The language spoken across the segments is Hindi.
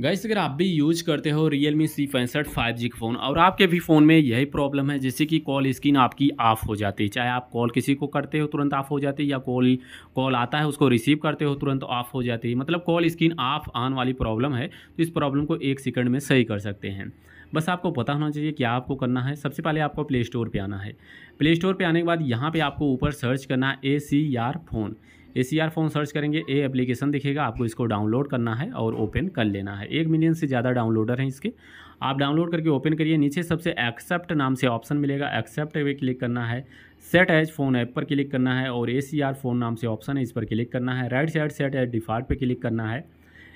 गाइस अगर आप भी यूज करते हो रियल मी सी पैंसठ फाइव जी फ़ोन और आपके भी फ़ोन में यही प्रॉब्लम है जैसे कि कॉल स्क्रीन आपकी ऑफ हो जाती है चाहे आप कॉल किसी को करते हो तुरंत ऑफ हो जाती है या कॉल कॉल आता है उसको रिसीव करते हो तुरंत ऑफ हो जाती है मतलब कॉल स्क्रीन ऑफ आन वाली प्रॉब्लम है तो इस प्रॉब्लम को एक सेकेंड में सही कर सकते हैं बस आपको पता होना चाहिए क्या आपको करना है सबसे पहले आपको प्ले स्टोर पर आना है प्ले स्टोर पर आने के बाद यहाँ पर आपको ऊपर सर्च करना है A C R phone A C R phone search करेंगे ए एप्लीकेशन दिखेगा आपको इसको डाउनलोड करना है और ओपन कर लेना है एक मिलियन से ज़्यादा डाउनलोडर हैं इसके आप डाउनलोड करके ओपन करिए नीचे सबसे एक्सेप्ट नाम से ऑप्शन मिलेगा एक्सेप्ट पे क्लिक करना है सेट एज फ़ोन ऐप पर क्लिक करना है और ए सी आर फ़ोन नाम से ऑप्शन है इस पर क्लिक करना है right side set as default पर क्लिक करना है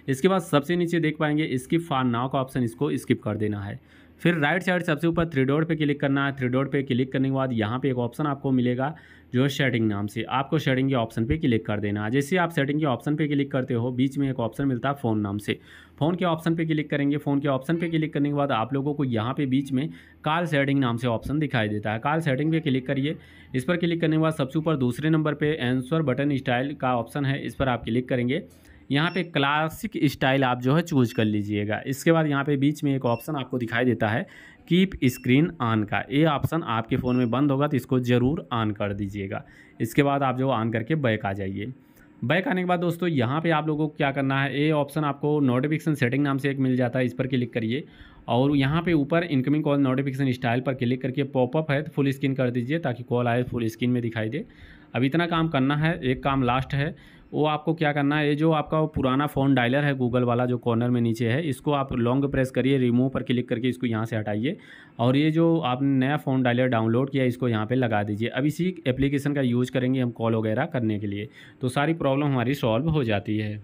इसके बाद सबसे नीचे देख पाएंगे स्किप फार नाव का ऑप्शन इसको स्किप कर देना है फिर राइट साइड सबसे ऊपर थ्री डॉट पे क्लिक करना है थ्री डॉट पे क्लिक करने के बाद यहाँ पे एक ऑप्शन आपको मिलेगा जो है शेडिंग नाम से आपको शेडिंग के ऑप्शन पे क्लिक कर देना है जैसे आप सेटिंग के ऑप्शन पे क्लिक करते हो बीच में एक ऑप्शन मिलता है फ़ोन नाम से फ़ोन के ऑप्शन पे क्लिक करेंगे फ़ोन के ऑप्शन पे क्लिक हम्म। करने के बाद आप लोगों को यहाँ पे बीच में कार सेटिंग नाम से ऑप्शन दिखाई देता है कार सेटिंग पे क्लिक करिए इस पर क्लिक करने के बाद सबसे ऊपर दूसरे नंबर पर एंसर बटन स्टाइल का ऑप्शन है इस पर आप क्लिक करेंगे यहाँ पे क्लासिक स्टाइल आप जो है चूज कर लीजिएगा इसके बाद यहाँ पे बीच में एक ऑप्शन आपको दिखाई देता है कीप स्क्रीन ऑन का ये ऑप्शन आपके फ़ोन में बंद होगा तो इसको ज़रूर ऑन कर दीजिएगा इसके बाद आप जो ऑन करके बैक आ जाइए बैक आने के बाद दोस्तों यहाँ पे आप लोगों को क्या करना है ये ऑप्शन आपको नोटिफिकेशन सेटिंग नाम से एक मिल जाता है इस पर क्लिक करिए और यहाँ पे ऊपर इनकमिंग कॉल नोटिफिकेशन स्टाइल पर क्लिक करके पॉपअप है तो फुल स्क्रीन कर दीजिए ताकि कॉल आए फुल स्क्रीन में दिखाई दे अब इतना काम करना है एक काम लास्ट है वो आपको क्या करना है ये जो आपका पुराना फ़ोन डायलर है गूगल वाला जो कॉर्नर में नीचे है इसको आप लॉन्ग प्रेस करिए रिमूव पर क्लिक करके इसको यहाँ से हटाइए और ये जो आपने नया फ़ोन डायलर डाउनलोड किया इसको यहाँ पर लगा दीजिए अब इसी एप्लीकेशन का यूज़ करेंगे हम कॉल वगैरह करने के लिए तो सारी प्रॉब्लम हमारी सॉल्व हो जाती है